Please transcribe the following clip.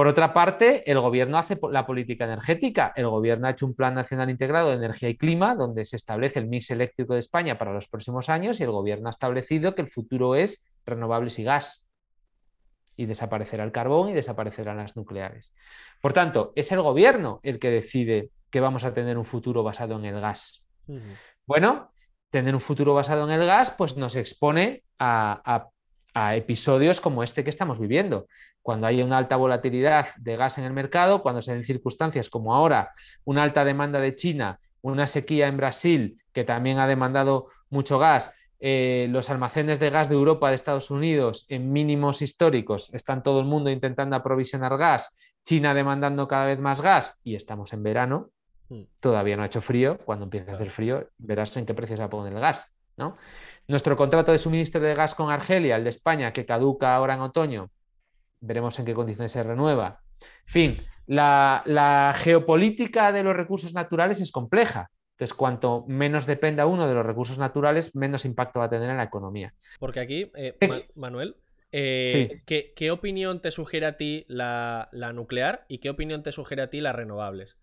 Por otra parte, el gobierno hace la política energética. El gobierno ha hecho un plan nacional integrado de energía y clima donde se establece el mix eléctrico de España para los próximos años y el gobierno ha establecido que el futuro es renovables y gas. Y desaparecerá el carbón y desaparecerán las nucleares. Por tanto, es el gobierno el que decide que vamos a tener un futuro basado en el gas. Bueno, tener un futuro basado en el gas pues nos expone a a episodios como este que estamos viviendo. Cuando hay una alta volatilidad de gas en el mercado, cuando se den circunstancias como ahora, una alta demanda de China, una sequía en Brasil que también ha demandado mucho gas, eh, los almacenes de gas de Europa, de Estados Unidos, en mínimos históricos, están todo el mundo intentando aprovisionar gas, China demandando cada vez más gas y estamos en verano, hmm. todavía no ha hecho frío, cuando empiece a hacer frío verás en qué precios va a poner el gas. Nuestro contrato de suministro de gas con Argelia, el de España, que caduca ahora en otoño, veremos en qué condiciones se renueva. En fin, la, geopolítica de los recursos naturales es compleja. Entonces, cuanto menos dependa uno de los recursos naturales, menos impacto va a tener en la economía. Porque aquí, eh, Manuel, eh, ¿qué, opinión te sugiere a ti la, nuclear y qué opinión te sugiere a ti las renovables?